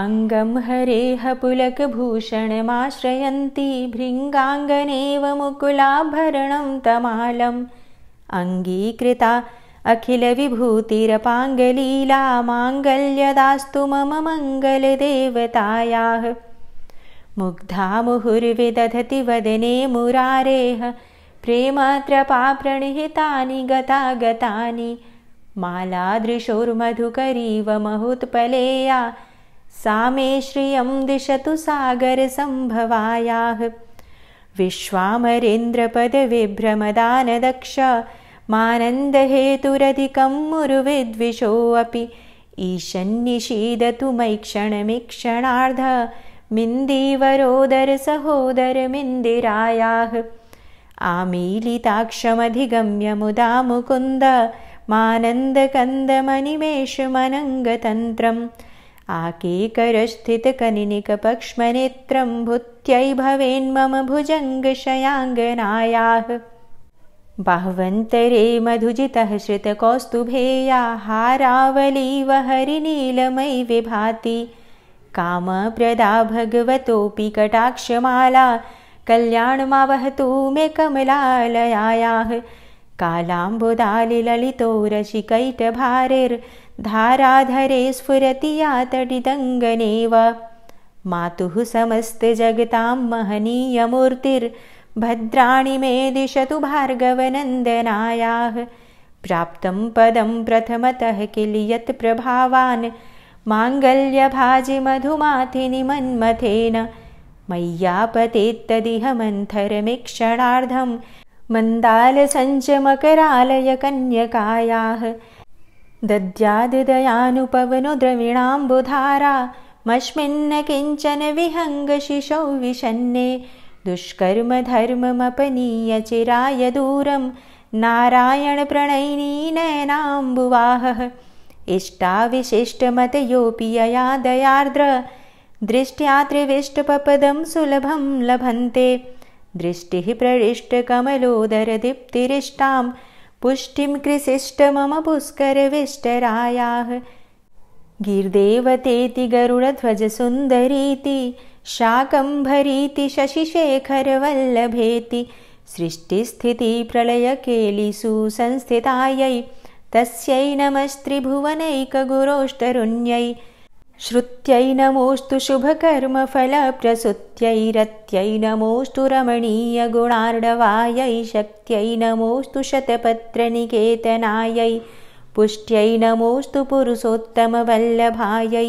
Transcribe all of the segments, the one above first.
अङ्गं हरेह पुलकभूषणमाश्रयन्ती भृङ्गाङ्गनेव मुकुलाभरणं तमालम् अङ्गीकृता अखिलविभूतिरपाङ्गलीला माङ्गल्यदास्तु मम मङ्गलदेवतायाः मुग्धा मुहुर्विदधति वदने मुरारेह प्रेमात्रपाप्रणिहितानि गता गतानि मालादृशोर्मधुकरीव महुत्पलेया सा मे श्रियं दिशतु सागरसम्भवायाः विश्वामरेन्द्रपद मानन्दहेतुरधिकं मुरुविद्विषोऽपि ईशन्निषीदतु मैक्षणमिक्षणार्ध क्षणमिक्षणार्ध मिन्दिवरोदर आमीलिताक्षमधिगम्य मुदा मुकुन्द मानन्दकन्दमनिमेषमनङ्गतन्त्रम् आके करस्थितकनिकपक्ष्मनेत्रं भुत्यै भवेन्मम भुजङ्गशयाङ्गनायाः बाह्वन्तरे मधुजितः श्रितकौस्तुभेयाः हरिनीलमयि विभाति कामप्रदा भगवतोऽपि कटाक्षमाला कल्याणमावहतु मे कमलालयायाः कालाम्बुदालि ललितो धाराधरे स्फुरति या मातुः समस्त जगतां महनीय भद्राणि मे दिशतु भार्गवनन्दनायाः प्राप्तं पदं प्रथमतः किलि यत्प्रभावान् माङ्गल्यभाजिमधुमाथिनि मन्मथेन मय्यापतेत्तदिह मन्थरमिक्षणार्धं मन्दालसञ्चमकरालय कन्यकायाः दद्यादुदयानुपवनोद्रविणाम्बुधारामस्मिन्न किञ्चन विहङ्गशिशौ विशन्ने चिराय दूरं नारायणप्रणयिनी नयनाम्बुवाहः इष्टाविशिष्टमतयोऽपि यया दयार्द्र दृष्ट्या त्रिविष्टपपदं सुलभं लभन्ते दृष्टिः प्रविष्टकमलोदरदीप्तिरिष्टाम् पुष्टिं कृसिष्ठमम पुष्करविष्टरायाः गिर्देवतेति गरुडध्वजसुन्दरीति शाकम्भरीति शशिशेखरवल्लभेति संस्थितायै तस्यै नमः श्रुत्यै नमोस्तु शुभकर्मफलप्रसुत्यै रत्यै नमोस्तु रमणीयगुणार्डवायै शक्त्यै नमोस्तु शतपत्रनिकेतनायै पुष्ट्यै नमोस्तु पुरुषोत्तमवल्लभायै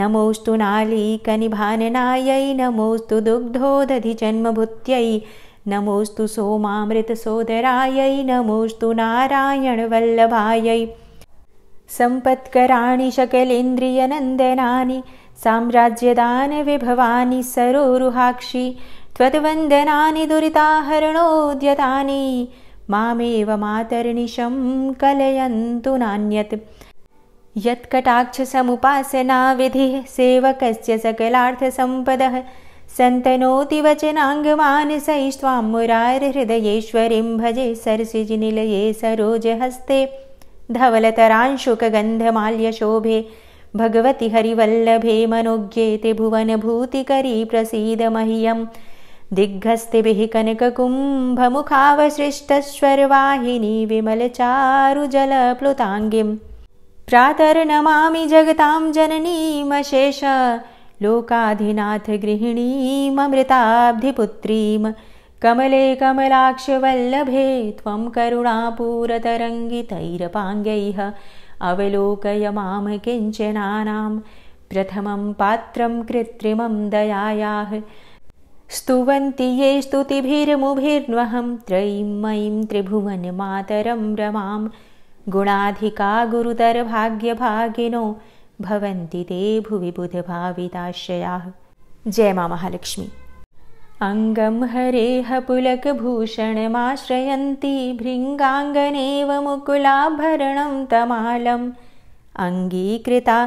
नमोऽस्तु नालीकनिभाननायै नमोऽस्तु दुग्धोदधिजन्मभुत्यै नमोऽस्तु सोमामृतसोदरायै नमोस्तु नारायणवल्लभायै सम्पत्कराणि शकलेन्द्रियनन्दनानि साम्राज्यदानविभवानि सरोरुहाक्षि त्वद्वन्दनानि दुरिताहरणोद्यतानि मामेव मातर्णिशं कलयन्तु नान्यत् यत्कटाक्षसमुपासनाविधिः सेवकस्य सकलार्थसम्पदः सन्तनोति वचनाङ्गमानसैस्त्वां मुरारहृदयेश्वरीं भजे सरसिजिनिलये सरोजहस्ते धवलतरांशुकगन्धमाल्यशोभे भगवति हरिवल्लभे मनोज्ञेते भुवनभूतिकरी प्रसीद मह्यम् दिग्घस्तिभिः कनककुम्भमुखावशिष्टस्वर्वाहिनी विमलचारुजल प्रातर्नमामि जगतां जननीमशेष शेष लोकाधिनाथ गृहिणीममृताब्धिपुत्रीम् कमले कमलाक्षवल्लभे त्वं करुणापूरतरङ्गितैरपाङ्गैः अवलोकय माम किञ्चनानां प्रथमं पात्रं कृत्रिमं दयायाः स्तुवन्ति ये स्तुतिभिर्मुभिर्वहं त्रयीं मयीं त्रिभुवन् मातरं रमां गुणाधिका गुरुतरभाग्यभागिनो भवन्ति ते भुवि बुधभाविताश्रयाः जय मा महालक्ष्मी अङ्गं हरेः पुलकभूषणमाश्रयन्ती भृङ्गाङ्गनेव मुकुलाभरणं तमालम् अङ्गीकृता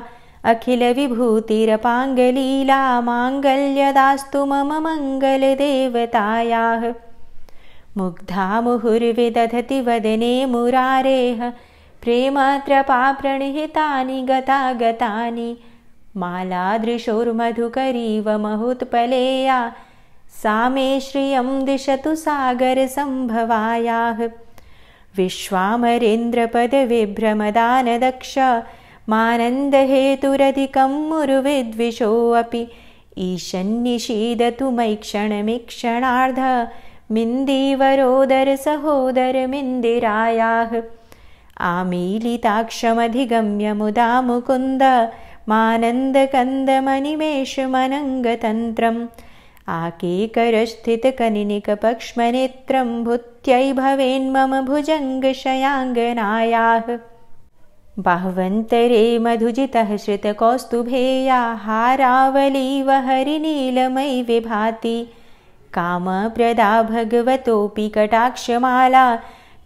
अखिलविभूतिरपाङ्गलीला माङ्गल्यदास्तु मम मङ्गलदेवतायाः मुग्धा मुहुर्विदधति वदने मुरारेः प्रेमात्रपाप्रणिहितानि गता गतानि मालादृशोर्मधुकरीव महुत्पलेया सा मे श्रियं दिशतु सागरसम्भवायाः विश्वामरेन्द्रपद मानन्दहेतुरधिकं मुरुविद्विषोऽपि ईशन्निषीदतु मैक्षणमिक्षणार्ध क्षणमीक्षणार्ध मिन्दिवरोदर आमीलिताक्षमधिगम्य मुदा मुकुन्द मानन्दकन्दमनिमेषमनङ्गतन्त्रम् आके करस्थितकनिकपक्ष्मनेत्रं भुत्यै भवेन्मम भुजङ्गशयाङ्गनायाः भावन्तरे मधुजितः श्रितकौस्तुभेया हारावलीव हरिनीलमयि विभाति कामप्रदा भगवतोऽपि कटाक्षमाला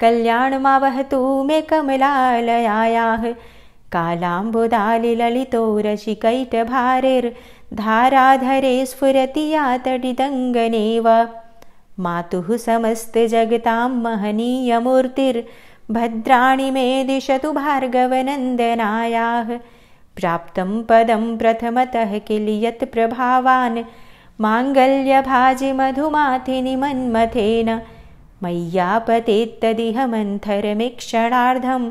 कल्याणमावहतु मे कमलालयाः कालाम्बुदालिलितो का धाराधरे स्फुरति यातडिदङ्गने वा मातुः समस्तजगतां जगतां महनीय मे दिशतु भार्गवनन्दनायाः प्राप्तं पदं प्रथमतः किल यत्प्रभावान् माङ्गल्यभाजि मधुमाथिनि मन्मथेन मय्यापतेत्तदिह मन्थरमिक्षणार्धं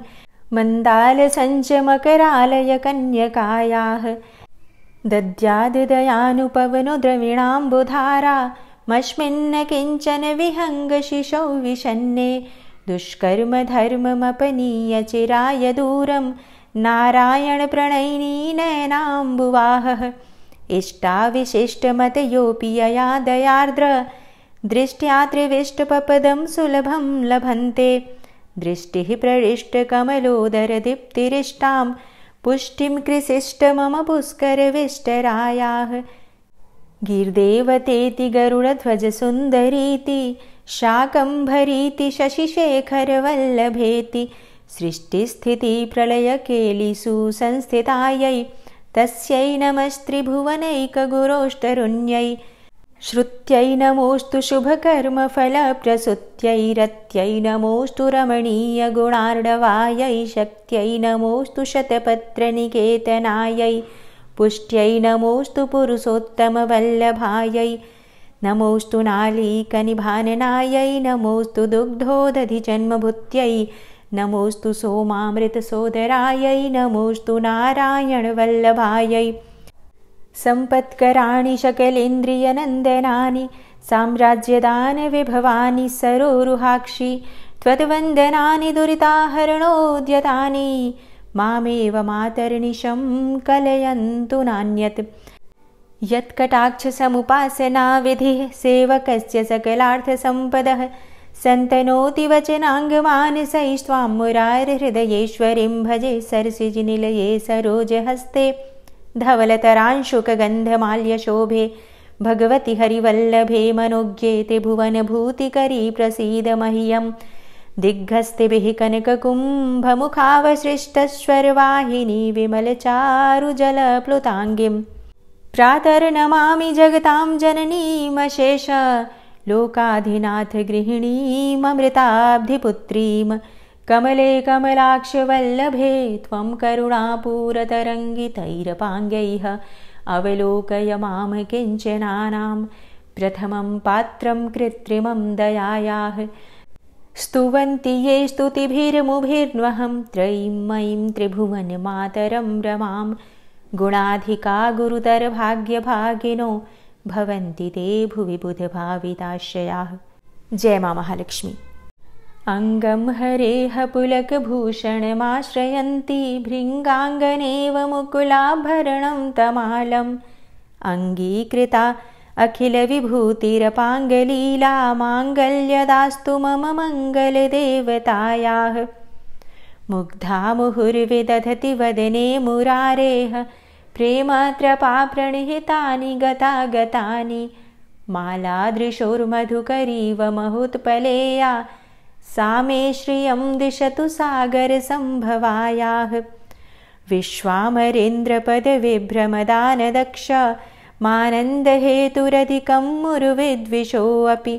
मन्दालसञ्चमकरालय कन्यकायाः दद्यादुदयानुपवनोद्रविणाम्बुधारामस्मिन्न किञ्चन विहङ्गशिशौ विशन्ने चिराय दूरं नारायणप्रणयिनी नयनाम्बुवाहः इष्टाविशिष्टमतयोऽपि यया दयार्द्र दृष्ट्या त्रिविष्टपपदं सुलभं लभन्ते दृष्टिः प्रविष्टकमलोदरदीप्तिरिष्टाम् पुष्टिं मम पुष्करविष्टरायाः गिर्देवतेति गरुडध्वजसुन्दरीति शाकम्भरीति शशिशेखरवल्लभेति संस्थितायै तस्यै नमः श्रुत्यै नमोस्तु शुभकर्मफलप्रसुत्यै रत्यै नमोस्तु रमणीयगुणार्डवायै शक्त्यै नमोस्तु शतपत्रनिकेतनायै पुष्ट्यै नमोस्तु पुरुषोत्तमवल्लभायै नमोऽस्तु नालीकनिभाननायै नमोऽस्तु दुग्धोदधिजन्मभुत्यै नमोऽस्तु सोमामृतसोदरायै नमोस्तु नारायणवल्लभायै सम्पत्कराणि शकलेन्द्रियनन्दनानि साम्राज्यदानविभवानि सरोरुहाक्षि त्वद्वन्दनानि दुरिताहरणोद्यतानि मामेव मातर्णिशं कलयन्तु नान्यत् यत्कटाक्षसमुपासनाविधिः सेवकस्य सकलार्थसम्पदः सन्तनोति वचनाङ्गमानसैस्त्वां मुरारहृदयेश्वरीं भजे सरसिजिनिलये सरोजहस्ते धवलतरांशुकगन्धमाल्यशोभे भगवति हरिवल्लभे मनोज्ञेते भुवनभूतिकरी प्रसीद मह्यम् दिग्घस्तिभिः कनककुम्भमुखावशिष्टस्वर्वाहिनी विमलचारुजल प्रातर्नमामि जगतां जननीमशेष शेष लोकाधिनाथ गृहिणीममृताब्धिपुत्रीम् कमले कमलाक्षवल्लभे त्वं करुणापूरतरङ्गितैरपाङ्गैः अवलोकय मां किञ्चनानां प्रथमं पात्रं कृत्रिमं दयायाः स्तुवन्ति ये स्तुतिभिर्मुभिर्वहम् त्रयीं मयीं त्रिभुवन् गुणाधिका गुरुतरभाग्यभागिनो भवन्ति ते भुवि बुधभाविताश्रयाः जय मा महालक्ष्मी अङ्गं हरेः पुलकभूषणमाश्रयन्ती भृङ्गाङ्गनेव मुकुलाभरणं तमालम् अङ्गीकृता अखिलविभूतिरपाङ्गलीला माङ्गल्यदास्तु मम मङ्गलदेवतायाः मुग्धा मुहुर्विदधति वदने मुरारेः प्रेमात्रपाप्रणिहितानि गता गतानि मालादृशोर्मधुकरीव महुत्पलेया सा मे श्रियं दिशतु सागरसम्भवायाः विश्वामरेन्द्रपद मानन्दहेतुरधिकं मुरुविद्विषोऽपि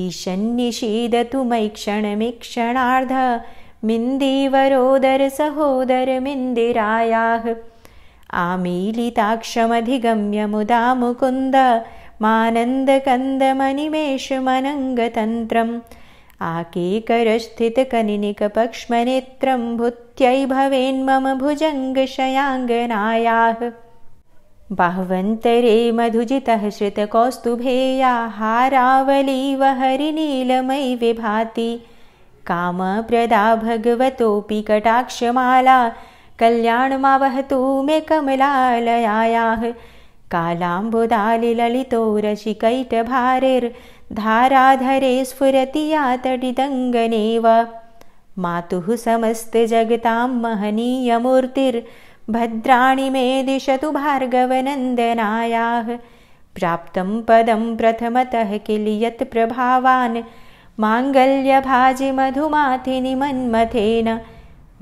ईशन्निषीदतु मैक्षणमिक्षणार्ध क्षणमिक्षणार्ध मिन्दिवरोदर आमीलिताक्षमधिगम्य मुदा मुकुन्द मानन्दकन्दमनिमेषमनङ्गतन्त्रम् आके करस्थितकनिकपक्ष्मनेत्रं भुत्यै भवेन्मम भुजङ्गशयाङ्गनायाः भावन्तरे मधुजितः श्रितकौस्तुभेया हारावलीव हरिनीलमयि विभाति कामप्रदा भगवतोऽपि कटाक्षमाला कल्याणमावहतु मे कमलालयायाः कालाम्बुदालिलितो रचिकैटभारिर् धाराधरे स्फुरति यातडिदङ्गने वा मातुः समस्तजगतां जगतां महनीय मे दिशतु भार्गवनन्दनायाः प्राप्तं पदं प्रथमतः किल यत्प्रभावान् माङ्गल्यभाजि मधुमाथिनि मन्मथेन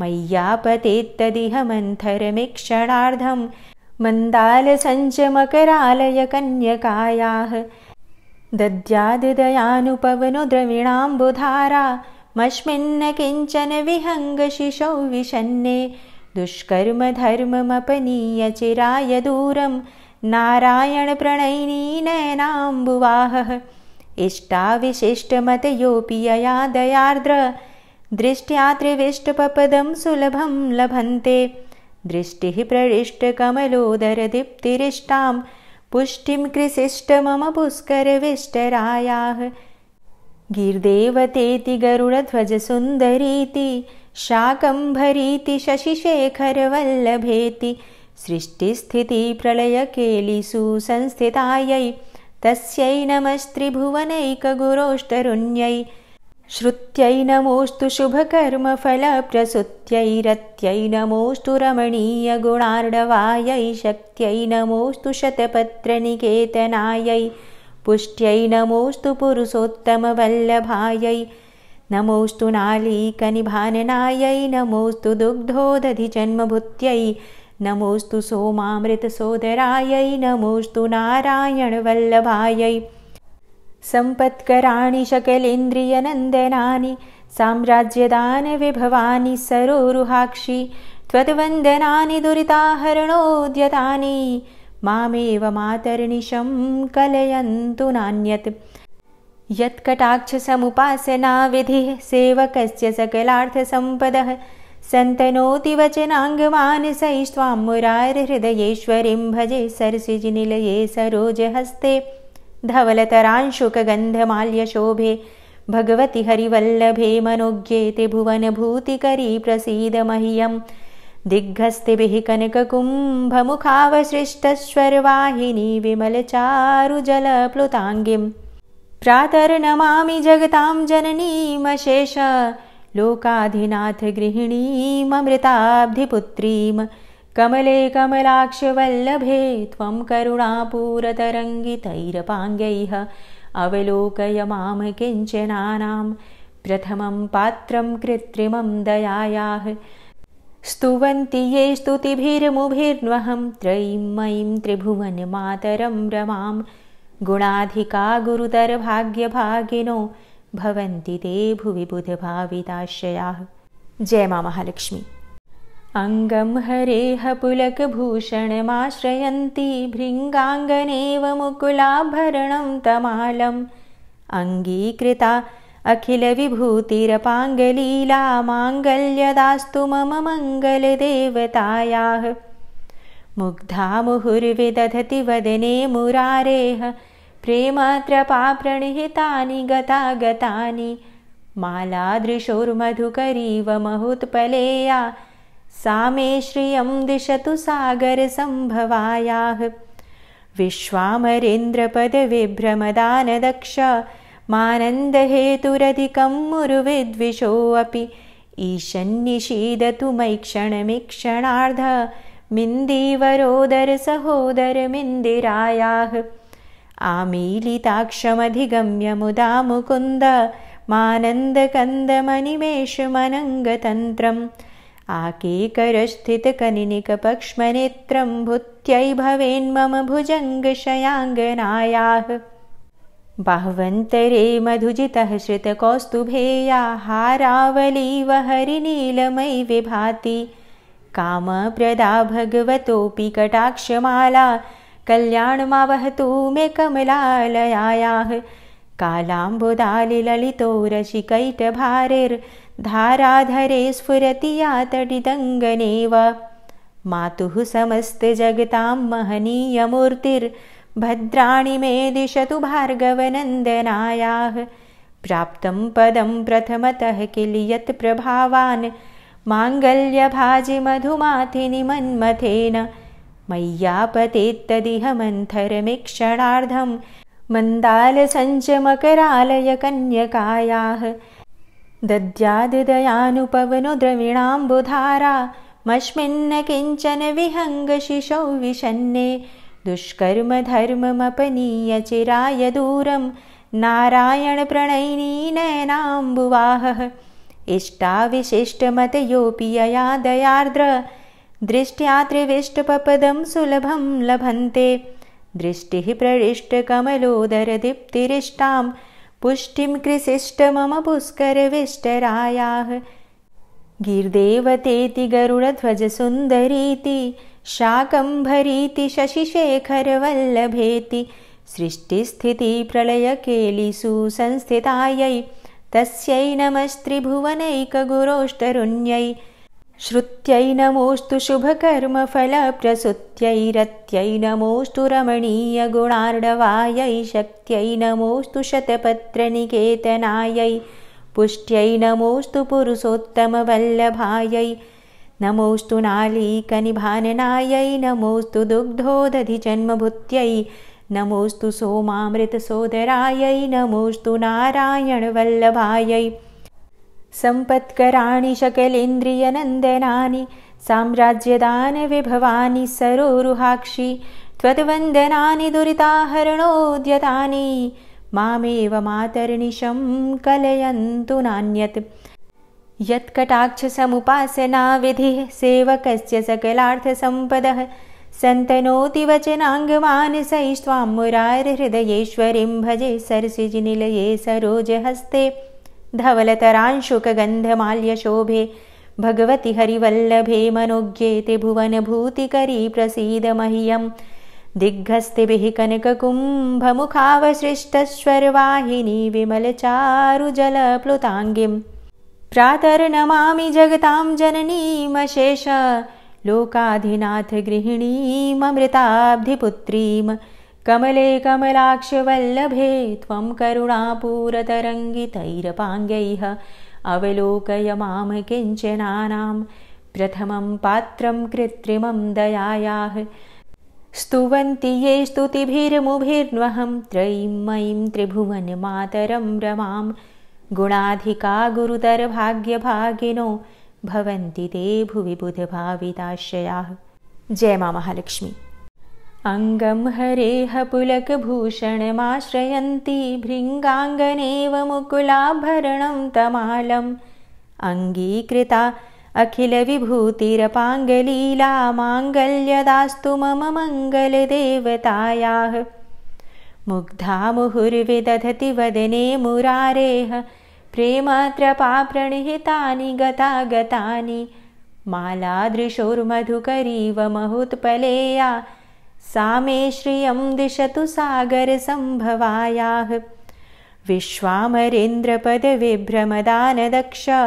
मय्यापतेत्तदिह मन्थरमिक्षणार्धं मन्दालसञ्चमकरालय कन्यकायाः दद्यादयानुपवनोद्रविणाम्बुधारामस्मिन्न किञ्चन विहङ्गशिशौ विशन्ने चिराय दूरं नारायणप्रणयिनी नयनाम्बुवाहः इष्टाविशिष्टमतयोऽपि यया दयार्द्र दृष्ट्या त्रिविष्टपपदं सुलभं लभन्ते दृष्टिः प्रविष्टकमलोदरदीप्तिरिष्टाम् पुष्टिं कृसिष्ठमम पुष्करविष्टरायाः गिर्देवतेति गरुडध्वजसुन्दरीति शाकम्भरीति शशिशेखरवल्लभेति संस्थितायै तस्यै नमः श्रुत्यै नमोस्तु शुभकर्मफलप्रसुत्यै रत्यै नमोस्तु रमणीयगुणार्डवायै शक्त्यै नमोस्तु शतपत्रनिकेतनायै पुष्ट्यै नमोस्तु पुरुषोत्तमवल्लभायै नमोऽस्तु नालीकनिभाननायै नमोऽस्तु दुग्धोदधिजन्मभुत्यै नमोऽस्तु सोमामृतसोदरायै नमोस्तु नारायणवल्लभायै सम्पत्कराणि शकलेन्द्रियनन्दनानि साम्राज्यदानविभवानि सरोरुहाक्षि त्वद्वन्दनानि दुरिताहरणोद्यतानि मामेव मातर्णिशं कलयन्तु नान्यत् यत्कटाक्षसमुपासनाविधिः सेवकस्य सकलार्थसम्पदः सन्तनोति वचनाङ्गमानसैस्त्वां मुरारहृदयेश्वरीं भजे सरसिजिनिलये सरोजहस्ते धवलतरांशुकगन्धमाल्यशोभे भगवति हरिवल्लभे मनोज्ञेते भुवनभूतिकरी प्रसीद मह्यम् दिग्घस्तिभिः कनककुम्भमुखावशिष्टस्वर्वाहिनी विमलचारुजल प्रातर्नमामि जगतां जननीमशेष शेष लोकाधिनाथ गृहिणीममृताब्धिपुत्रीम् कमले कमलाक्षवल्लभे त्वं करुणापूरतरङ्गितैरपाङ्गैः अवलोकय मां किञ्चनानां प्रथमं पात्रं कृत्रिमं दयायाः स्तुवन्ति ये स्तुतिभिर्मुभिर्वहम् त्रयीं मयीं त्रिभुवन् मातरम् गुणाधिका गुरुतरभाग्यभागिनो भवन्ति ते भुवि बुधभाविताश्रयाः जय मा महालक्ष्मी अङ्गं हरेः पुलकभूषणमाश्रयन्ती भृङ्गाङ्गनेव मुकुलाभरणं तमालम् अङ्गीकृता अखिलविभूतिरपाङ्गलीला माङ्गल्यदास्तु मम मङ्गलदेवतायाः मुग्धा मुहुर्विदधति वदने मुरारेः प्रेमात्रपाप्रणिहितानि गता गतानि मालादृशोर्मधुकरीव महुत्पलेया सा मे श्रियं दिशतु सागरसम्भवायाः विश्वामरेन्द्रपद मानन्दहेतुरधिकं मुरुविद्विषोऽपि ईशन्निषीदतु मैक्षणमिक्षणार्ध क्षणमिक्षणार्ध मिन्दिवरोदर आमीलिताक्षमधिगम्य मुदा मुकुन्द मानन्दकन्दमनिमेषमनङ्गतन्त्रम् आके करस्थितकनिकपक्ष्मनेत्रं भुत्यै भवेन्मम भुजङ्गशयाङ्गनायाः बाह्वन्तरे मधुजितः श्रितकौस्तुभेयाः हरिनीलमयि विभाति कामप्रदा भगवतोऽपि कटाक्षमाला कल्याणमावहतु मे कमलालयाः कालाम्बुदालिलितो का धाराधरे स्फुरति यातडिदङ्गने वा मातुः समस्तजगतां जगतां महनीय मे दिशतु भार्गवनन्दनायाः प्राप्तं पदं प्रथमतः किल यत्प्रभावान् माङ्गल्यभाजि मधुमाथिनि मन्मथेन मय्यापतेत्तदिह मन्थरमिक्षणार्धं मन्दालसञ्चमकरालयकन्यकायाः दद्यादुदयानुपवनोद्रविणाम्बुधारामस्मिन्न किञ्चन विहङ्गशिशौ विशन्ने चिराय दूरं नारायणप्रणयिनी नयनाम्बुवाहः इष्टाविशिष्टमतयोऽपि यया दयार्द्र दृष्ट्या त्रिविष्टपपदं सुलभं लभन्ते दृष्टिः प्रविष्टकमलोदरदीप्तिरिष्टाम् पुष्टिं मम पुष्करविष्टरायाः गिर्देवतेति गरुडध्वजसुन्दरीति शाकम्भरीति शशिशेखरवल्लभेति संस्थितायै तस्यै नमः श्रुत्यै नमोस्तु शुभकर्मफलप्रसुत्यै रत्यै नमोस्तु रमणीयगुणार्डवायै शक्त्यै नमोस्तु शतपत्रनिकेतनायै पुष्ट्यै नमोस्तु पुरुषोत्तमवल्लभायै नमोऽस्तु नालीकनिभाननायै नमोऽस्तु दुग्धोदधिजन्मभुत्यै नमोऽस्तु सोमामृतसोदरायै नमोस्तु नारायणवल्लभायै सम्पत्कराणि शकलेन्द्रियनन्दनानि साम्राज्यदानविभवानि सरोरुहाक्षि त्वद्वन्दनानि दुरिताहरणोद्यतानि मामेव मातर्णिशं कलयन्तु नान्यत् यत्कटाक्षसमुपासनाविधिः सेवकस्य सकलार्थसम्पदः सन्तनोति वचनाङ्गमानसैस्त्वां मुरारहृदयेश्वरीं भजे सरसिजिनिलये सरोजहस्ते धवलतरांशुकगन्धमाल्यशोभे भगवति हरिवल्लभे मनोज्ञेते भुवनभूतिकरी प्रसीद मह्यं दिग्घस्तिभिः कनककुम्भमुखावशिष्टस्वर्वाहिनी विमलचारुजलप्लुताङ्गिम् प्रातर्नमामि जगतां जननीम लोकाधिनाथ गृहिणीममृताब्धिपुत्रीम् कमले कमलाक्षवल्लभे त्वं करुणापूरतरङ्गितैरपाङ्गैः अवलोकय मां किञ्चनानां प्रथमं पात्रं कृत्रिमं दयायाः स्तुवन्ति ये स्तुतिभिर्मुभिर्वहम् त्रयीम् मयिम् त्रिभुवनमातरम् रमां गुणाधिका गुरुतरभाग्यभागिनो भवन्ति ते भुवि बुधभाविताश्रयाः जय मा महालक्ष्मी अङ्गं हरेह पुलकभूषणमाश्रयन्ती भृङ्गाङ्गनेव मुकुलाभरणं तमालम् अङ्गीकृता अखिलविभूतिरपाङ्गलीला माङ्गल्यदास्तु मम मङ्गलदेवतायाः मुग्धा मुहुर्विदधति वदने मुरारेह प्रेमात्रपाप्रणिहितानि गता गतानि मालादृशोर्मधुकरीव महुत्पलेया सा मे श्रियं दिशतु सागरसम्भवायाः विश्वामरेन्द्रपदविभ्रमदानदक्षा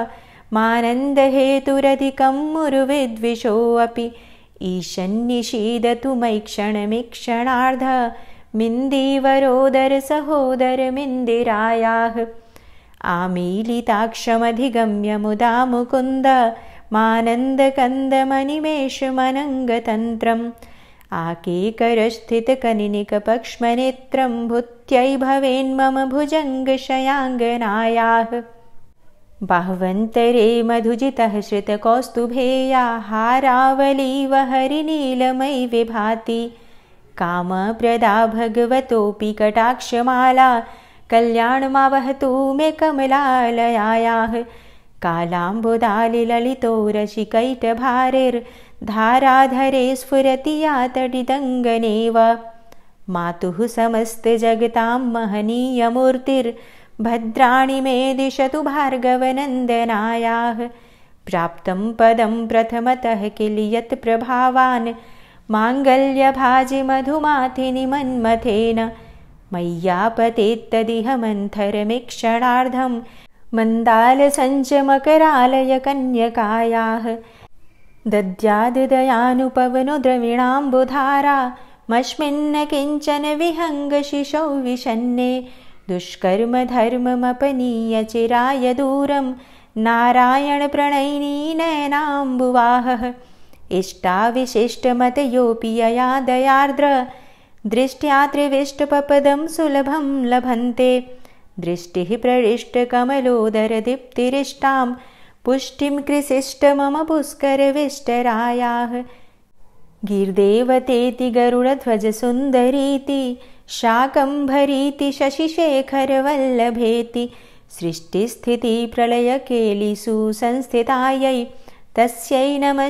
मानन्दहेतुरधिकं मुरुविद्विषोऽपि ईशन्निषीदतु मैक्षणमिक्षणार्ध मिन्दिवरोदर सहोदरमिन्दिरायाः आमीलिताक्षमधिगम्य मुदा मुकुन्द मानन्दकन्दमनिमेषमनङ्गतन्त्रम् आके करस्थितकनिकपक्ष्मनेत्रं भुत्यै भवेन्मम भुजङ्गशयाङ्गनायाः भावन्तरे मधुजितः श्रितकौस्तुभेयाः रावलीव हरिनीलमयि विभाति कामप्रदा भगवतोऽपि कटाक्षमाला कल्याणमावहतु मे कमलालयायाः कालाम्बुदालि ललितो धाराधरे स्फुरति यातडिदङ्गने वा मातुः समस्तजगतां जगतां महनीय मे दिशतु भार्गवनन्दनायाः प्राप्तं पदं प्रथमतः किल यत्प्रभावान् माङ्गल्यभाजि मधुमाथिनि मन्मथेन मय्यापतेत्तदिह मन्थरमिक्षणार्धं मन्दालसञ्चमकरालय कन्यकायाः दद्यादुदयानुपवनोद्रविणाम्बुधारामस्मिन्न किञ्चन विहङ्गशिशौ विशन्ने चिराय दूरं नारायणप्रणयिनी नयनाम्बुवाहः इष्टाविशिष्टमतयोऽपि यया दयार्द्र दृष्ट्या त्रिविष्टपपदं सुलभं लभन्ते दृष्टिः प्रविष्टकमलोदरदीप्तिरिष्टाम् पुष्टिं मम पुष्करविष्टरायाः गिर्देवतेति गरुडध्वजसुन्दरीति शाकम्भरीति शशिशेखरवल्लभेति संस्थितायै तस्यै नमः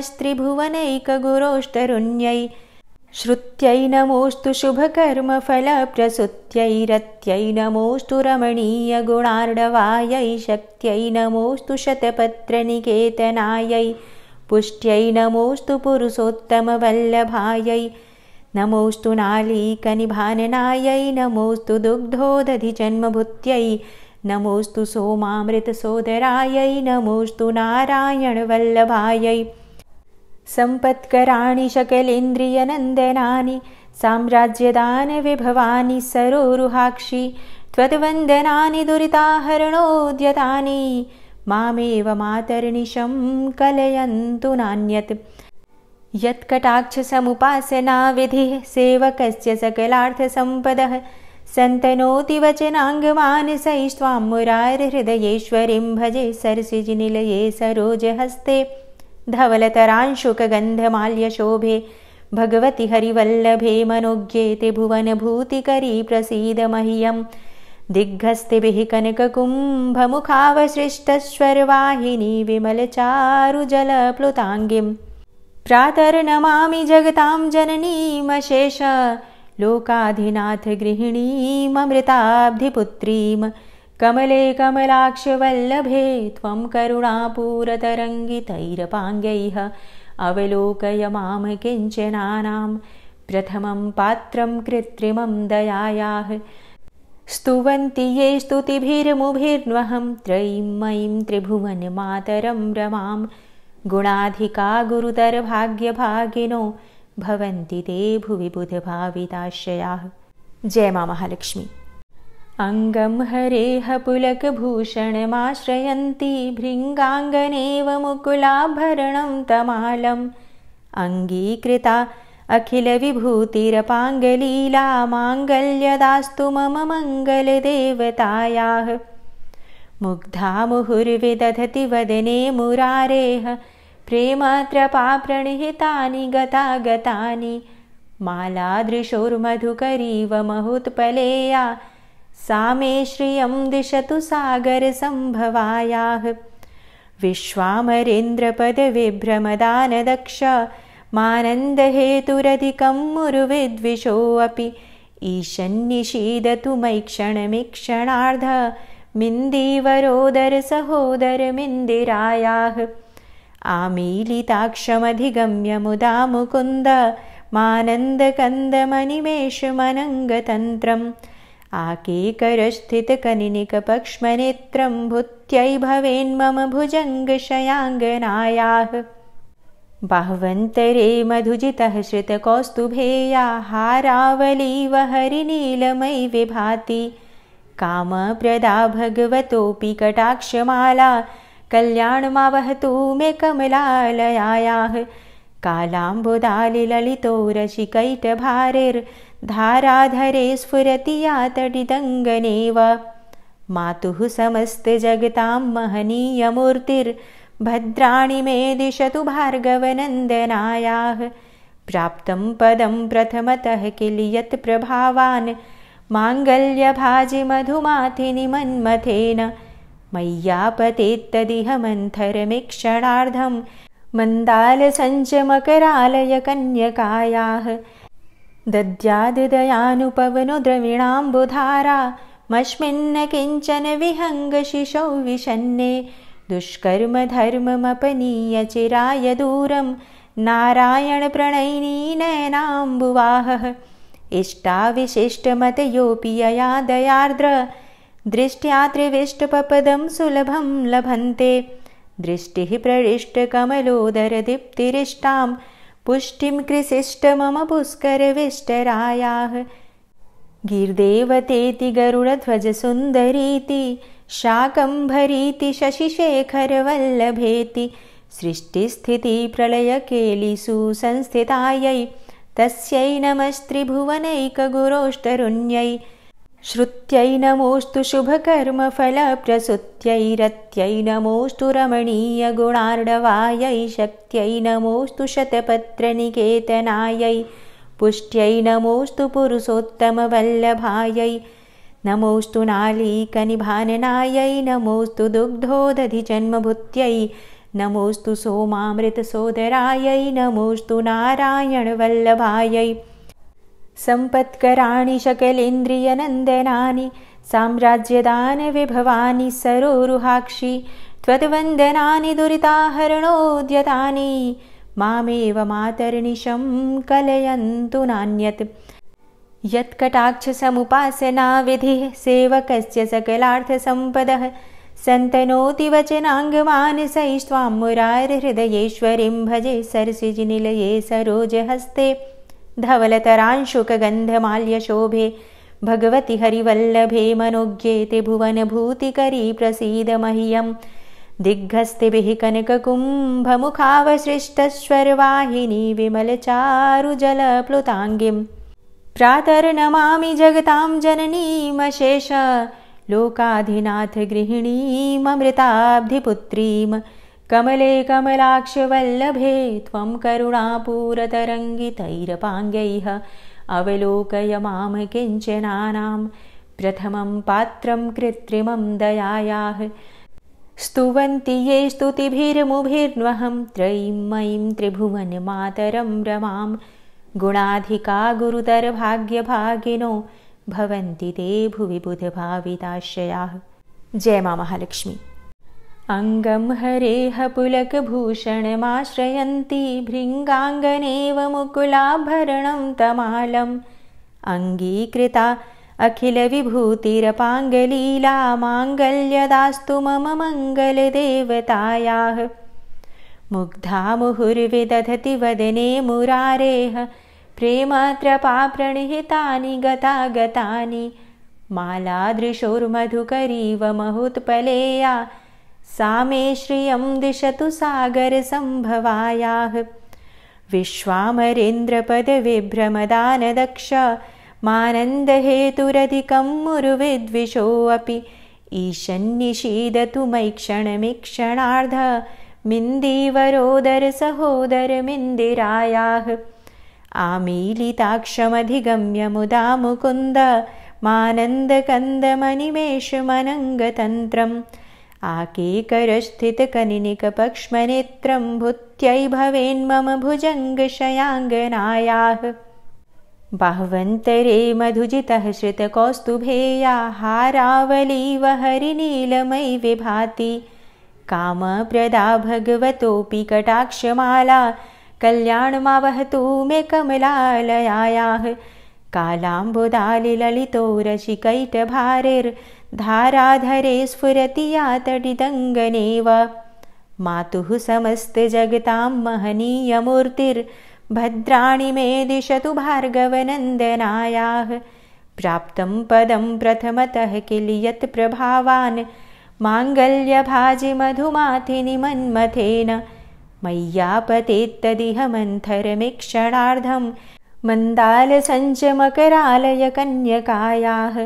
श्रुत्यै नमोस्तु शुभकर्मफलप्रसुत्यै रत्यै नमोस्तु रमणीयगुणार्डवायै शक्त्यै नमोस्तु शतपत्रनिकेतनायै पुष्ट्यै नमोस्तु पुरुषोत्तमवल्लभायै नमोऽस्तु नालीकनिभाननायै नमोऽस्तु दुग्धोदधिजन्मभुत्यै नमोऽस्तु सोमामृतसोदरायै नमोस्तु नारायणवल्लभायै सम्पत्कराणि शकलेन्द्रियनन्दनानि साम्राज्यदानविभवानि सरोरुहाक्षि त्वद्वन्दनानि दुरिताहरणोद्यतानि मामेव मातर्णिशं कलयन्तु नान्यत् यत्कटाक्षसमुपासनाविधिः सेवकस्य सकलार्थसम्पदः सन्तनोति वचनाङ्गमानसैस्त्वां मुरारहृदयेश्वरीं भजे सरसिजिनिलये सरोजहस्ते धवलतरांशुकगन्धमाल्यशोभे भगवति हरिवल्लभे मनोज्ञेते भुवनभूतिकरी प्रसीद मह्यं दिग्घस्तिभिः कनककुम्भमुखावशिष्टस्वर्वाहिनी विमलचारुजलप्लुताङ्गिं प्रातर्नमामि जगतां जननीम लोकाधिनाथ गृहिणीममृताब्धिपुत्रीम् कमले कमलाक्ष वल्लभे करुणापूरतरङ्गितैरपाङ्गैः अवलोकय मां किञ्चनानां प्रथमं पात्रं कृत्रिमं दयायाः स्तुवन्ति ये स्तुतिभिर्मुभिर्वहम् त्रयीं मयीं त्रिभुवन् मातरम् गुणाधिका गुरुतरभाग्यभागिनो भवन्ति ते भुवि बुधभाविताश्रयाः जय मा महालक्ष्मी अङ्गं हरेह पुलकभूषणमाश्रयन्ती भृङ्गाङ्गनेव मुकुलाभरणं तमालम् अङ्गीकृता अखिलविभूतिरपाङ्गलीला माङ्गल्यदास्तु मम मङ्गलदेवतायाः मुग्धा मुहुर्विदधति वदने मुरारेह प्रेमात्रपाप्रणिहितानि गता गतानि मालादृशोर्मधुकरीव महुत्पलेया सा मे श्रियं दिशतु सागरसम्भवायाः विश्वामरेन्द्रपदविभ्रमदानदक्षा मानन्दहेतुरधिकं मुरुविद्विषोऽपि ईशन्निषीदतु मैक्षणमिक्षणार्ध मिन्दिवरोदर सहोदरमिन्दिरायाः आमीलिताक्षमधिगम्य मुदा मुकुन्द मानन्दकन्दमनिमेषमनङ्गतन्त्रम् आके करस्थितकनिकपक्ष्मनेत्रम्भुत्यै भवेन्मम भुजङ्गशयाङ्गनायाः बाह्वन्तरे मधुजितः श्रितकौस्तुभेयाः हरिनीलमयि विभाति कामप्रदा भगवतोऽपि कटाक्षमाला कल्याणमावहतु मे कमलालयायाः कालाम्बुदालि ललितो धाराधरे स्फुरति यातडिदङ्गने वा मातुः समस्त जगतां महनीय भद्राणि मे दिशतु भार्गवनन्दनायाः प्राप्तं पदं प्रथमतः किल यत्प्रभावान् माङ्गल्यभाजि मधुमाथिनि मन्मथेन मय्यापतेत्तदिह मन्थरमिक्षणार्धं मन्दालसञ्चमकरालयकन्यकायाः दद्यादुदयानुपवनोद्रविणाम्बुधारामस्मिन्न किञ्चन विहङ्गशिशौ विशन्ने चिराय दूरं नारायणप्रणयिनी नयनाम्बुवाहः इष्टाविशिष्टमतयोऽपि यया दयार्द्र दृष्ट्या त्रिविष्टपपदं सुलभं लभन्ते दृष्टिः प्रविष्टकमलोदरदीप्तिरिष्टाम् पुष्टिं कृसिष्ठमम पुष्करविष्टरायाः गिर्देवतेति गरुडध्वजसुन्दरीति शाकम्भरीति शशिशेखरवल्लभेति संस्थितायै तस्यै नमः श्रुत्यै नमोस्तु शुभकर्मफलप्रसुत्यै रत्यै नमोस्तु रमणीयगुणार्डवायै शक्त्यै नमोस्तु शतपत्रनिकेतनायै पुष्ट्यै नमोस्तु पुरुषोत्तमवल्लभायै नमोऽस्तु नालीकनिभाननायै नमोऽस्तु दुग्धोदधिजन्मभुत्यै नमोऽस्तु सोमामृतसोदरायै नमोस्तु नारायणवल्लभायै सम्पत्कराणि शकलेन्द्रियनन्दनानि साम्राज्यदानविभवानि सरोरुहाक्षि त्वद्वन्दनानि दुरिताहरणोद्यतानि मामेव मातर्णिशं कलयन्तु नान्यत् यत्कटाक्षसमुपासनाविधिः सेवकस्य सकलार्थसम्पदः सन्तनोति वचनाङ्गमानसैस्त्वां मुरारहृदयेश्वरीं भजे सरसिजिनिलये सरोजहस्ते धवलतरांशुकगन्धमाल्यशोभे भगवति हरिवल्लभे मनोज्ञेति भुवनभूतिकरी प्रसीद मह्यं दिग्घस्तिभिः कनककुम्भमुखावशिष्टस्वर्वाहिनी विमलचारुजलप्लुताङ्गिम् प्रातर्नमामि जगतां जननीम लोकाधिनाथ गृहिणीममृताब्धिपुत्रीम् कमले कमलाक्षवल्लभे त्वं करुणापूरतरङ्गितैरपाङ्गैः अवलोकय मां किञ्चनानां प्रथमं पात्रं कृत्रिमं दयायाः स्तुवन्ति ये स्तुतिभिर्मुभिर्वहम् त्रयीं मयीं त्रिभुवन् गुणाधिका गुरुतरभाग्यभागिनो भवन्ति ते भुवि बुधभाविताश्रयाः जय मा महालक्ष्मी अङ्गं हरेः पुलकभूषणमाश्रयन्ती भृङ्गाङ्गनेव मुकुलाभरणं तमालम् अङ्गीकृता अखिलविभूतिरपाङ्गलीला माङ्गल्यदास्तु मम मङ्गलदेवतायाः मुग्धा मुहुर्विदधति वदने मुरारेः प्रेमात्रपाप्रणिहितानि गता गतानि मालादृशोर्मधुकरीव महुत्पलेया सा मे श्रियं दिशतु सागरसम्भवायाः विश्वामरेन्द्रपद मानन्दहेतुरधिकं मुरुविद्विषोऽपि ईशन्निषीदतु मैक्षणमिक्षणार्ध क्षणमिक्षणार्ध मिन्दिवरोदर आमीलिताक्षमधिगम्य मुदा मुकुन्द मानन्दकन्दमनिमेषमनङ्गतन्त्रम् आके करस्थितकनिकपक्ष्मनेत्रं भुत्यै भवेन्मम भुजङ्गशयाङ्गनायाः भावन्तरे मधुजितः श्रितकौस्तुभेयाः रावलीव हरिनीलमयि विभाति कामप्रदा भगवतोऽपि कटाक्षमाला कल्याणमावहतु मे कमलालयायाः कालाम्बुदालि ललितो का धाराधरे स्फुरति या तडिदङ्गने मातुः समस्त जगतां महनीय भद्राणि मे दिशतु भार्गवनन्दनायाः प्राप्तं पदं प्रथमतः किलि यत्प्रभावान् माङ्गल्यभाजिमधुमाथिनिमन्मथेन मय्यापतेत्तदिह मन्थरमिक्षणार्धं मन्दालसञ्चमकरालयकन्यकायाः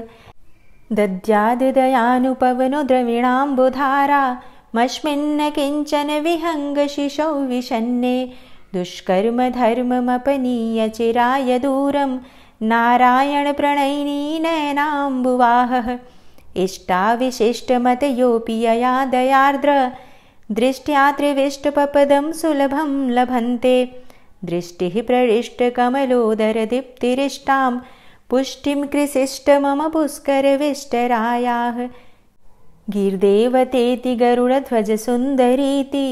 दद्यादयानुपवनोद्रविणाम्बुधारामस्मिन्न किञ्चन विहङ्गशिशौ विशन्ने चिराय दूरं नारायणप्रणयिनी नयनाम्बुवाहः इष्टाविशिष्टमतयोऽपि यया दयार्द्र दृष्ट्या त्रिविष्टपपदं सुलभं लभन्ते दृष्टिः प्रविष्टकमलोदरदीप्तिरिष्टाम् पुष्टिं कृसिष्ठमम पुष्करविष्टरायाः गिर्देवतेति गरुडध्वजसुन्दरीति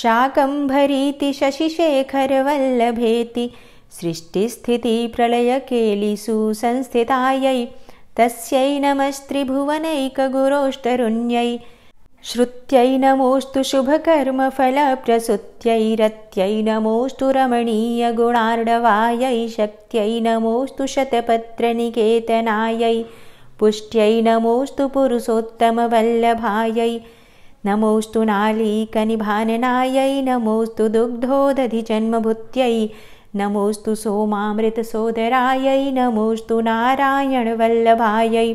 शाकम्भरीति शशिशेखरवल्लभेति संस्थितायै तस्यै नमः श्रुत्यै नमोस्तु शुभकर्मफलप्रसुत्यै रत्यै नमोस्तु रमणीयगुणार्डवायै शक्त्यै नमोस्तु शतपत्रनिकेतनायै पुष्ट्यै नमोस्तु पुरुषोत्तमवल्लभायै नमोऽस्तु नालीकनिभाननायै नमोऽस्तु दुग्धोदधिजन्मभुत्यै नमोऽस्तु सोमामृतसोदरायै नमोस्तु नारायणवल्लभायै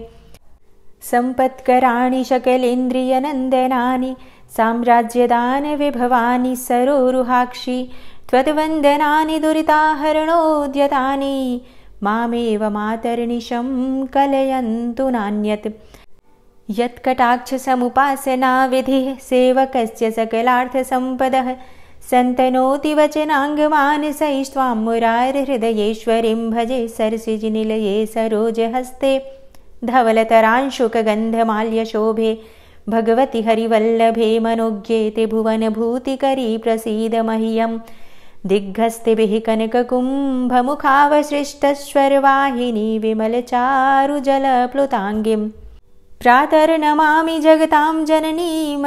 सम्पत्कराणि शकलेन्द्रियनन्दनानि साम्राज्यदानविभवानि सरोरुहाक्षि त्वद्वन्दनानि दुरिताहरणोद्यतानि मामेव मातर्णिशं कलयन्तु नान्यत् यत्कटाक्षसमुपासनाविधिः सेवकस्य सकलार्थसम्पदः सन्तनोति वचनाङ्गमानसैस्त्वां मुरारहृदयेश्वरीं भजे सरसिजिनिलये सरोजहस्ते धवलतरांशुकगन्धमाल्यशोभे भगवति हरिवल्लभे मनोज्ञेति भुवनभूतिकरी प्रसीद मह्यं दिग्घस्तिभिः कनककुम्भमुखावशिष्टस्वर्वाहिनी विमलचारुजलप्लुताङ्गिं प्रातर्नमामि जगतां जननीम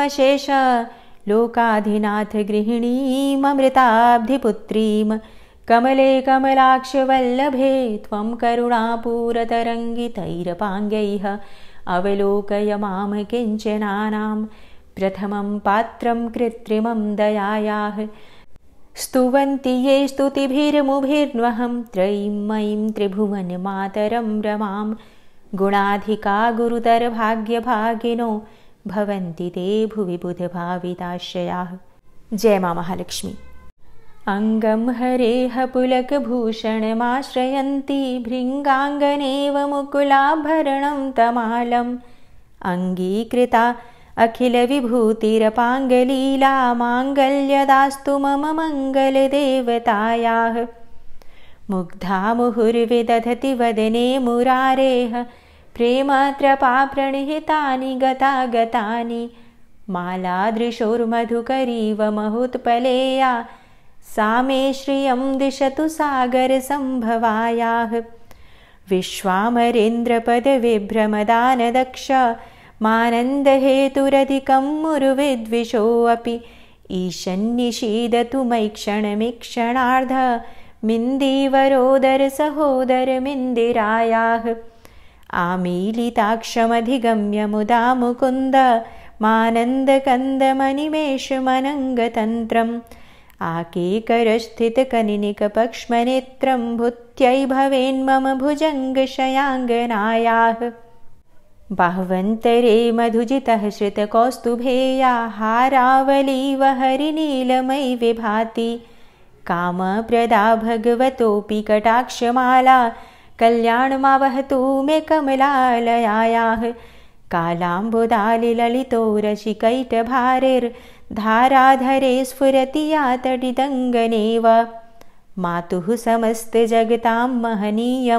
लोकाधिनाथ गृहिणीममृताब्धिपुत्रीम् कमले कमलाक्षवल्लभे त्वं करुणापूरतरङ्गितैरपाङ्गैः अवलोकय मां किञ्चनानां प्रथमं पात्रं कृत्रिमं दयायाः स्तुवन्ति ये स्तुतिभिर्मुभिर्वहम् त्रयीं मयीं त्रिभुवन् गुणाधिका गुरुतरभाग्यभागिनो भवन्ति ते भुवि बुधभाविताश्रयाः जय मा महालक्ष्मी अङ्गं हरेह पुलकभूषणमाश्रयन्ती भृङ्गाङ्गनेव मुकुलाभरणं तमालम् अङ्गीकृता अखिलविभूतिरपाङ्गलीला माङ्गल्यदास्तु मम मङ्गलदेवतायाः मुग्धा मुहुर्विदधति वदने मुरारेह प्रेमात्रपाप्रणिहितानि गता गतानि मालादृशोर्मधुकरीव महुत्पलेया सा मे श्रियं दिशतु सागरसम्भवायाः विश्वामरेन्द्रपद मानन्दहेतुरधिकं मुरुविद्विषोऽपि ईशन्निषीदतु मैक्षणमिक्षणार्ध क्षणमिक्षणार्ध मिन्दिवरोदर आमीलिताक्षमधिगम्य मुदा मुकुन्द मानन्दकन्दमनिमेषमनङ्गतन्त्रम् आके करस्थितकनिकपक्ष्मनेत्रं भुत्यै भवेन्मम भुजङ्गशयाङ्गनायाः बाह्वन्तरे मधुजितः श्रितकौस्तुभेयाः हरिनीलमयि विभाति कामप्रदा भगवतोऽपि कटाक्षमाला कल्याणमावहतु मे कमलालयायाः कालाम्बुदालि ललितो का धाराधरे स्फुरति या तडिदङ्गने मातुः समस्त जगतां महनीय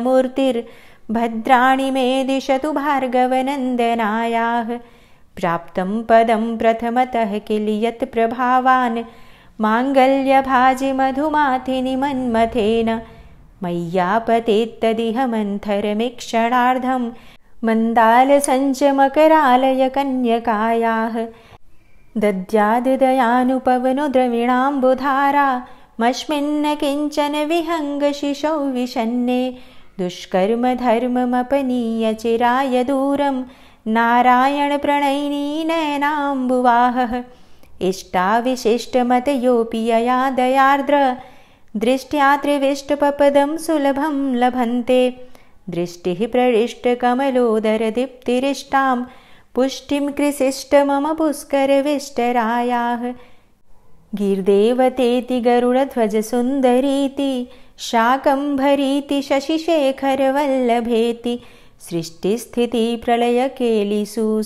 भद्राणि मे दिशतु भार्गवनन्दनायाः प्राप्तं पदं प्रथमतः किलि यत्प्रभावान् माङ्गल्यभाजिमधुमाथिनि मन्मथेन मय्यापतेत्तदिह मन्थरमिक्षणार्धं मन्दालसञ्चमकरालय कन्यकायाः दद्यादिदयानुपवनोद्रविणाम्बुधारामस्मिन्न किञ्चन विहङ्गशिशौ विशन्ने चिराय दूरं नारायणप्रणयिनी नयनाम्बुवाहः इष्टाविशिष्टमतयोऽपि यया दयार्द्र दृष्ट्या त्रिविष्टपपदं सुलभं लभन्ते दृष्टिः प्रविष्टकमलोदरदीप्तिरिष्टाम् पुष्टिं कृसिष्ठमम पुष्करविष्टरायाः गिर्देवतेति गरुडध्वजसुन्दरीति शाकम्भरीति शशिशेखरवल्लभेति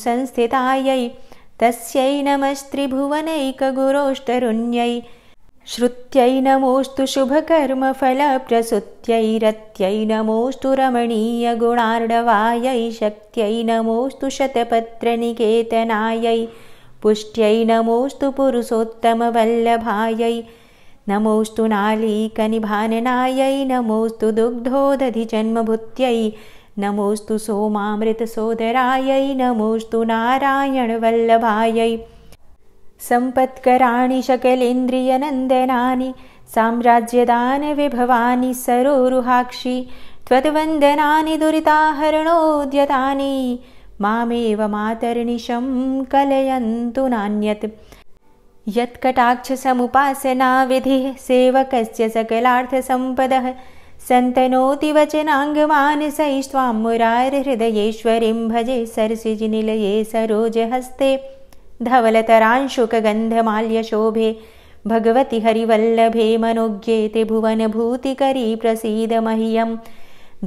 संस्थितायै तस्यै नमः श्रुत्यै नमोस्तु शुभकर्मफलप्रसुत्यै रत्यै नमोस्तु रमणीयगुणार्डवायै शक्त्यै नमोस्तु शतपत्रनिकेतनायै पुष्ट्यै नमोस्तु पुरुषोत्तमवल्लभायै नमोऽस्तु नालीकनिभाननायै नमोऽस्तु दुग्धोदधिजन्मभुत्यै नमोऽस्तु सोमामृतसोदरायै नमोस्तु नारायणवल्लभायै सम्पत्कराणि शकलेन्द्रियनन्दनानि साम्राज्यदानविभवानि सरोरुहाक्षि त्वद्वन्दनानि दुरिताहरणोद्यतानि मामेव मातर्णिशं कलयन्तु नान्यत् यत्कटाक्षसमुपासनाविधिः सेवकस्य सकलार्थसम्पदः सन्तनोति वचनाङ्गमानसैस्त्वां मुरारहृदयेश्वरीं भजे सरसिजिनिलये सरोजहस्ते धवलतरांशुकगन्धमाल्यशोभे भगवति हरिवल्लभे मनोज्ञेते भुवनभूतिकरी प्रसीद मह्यं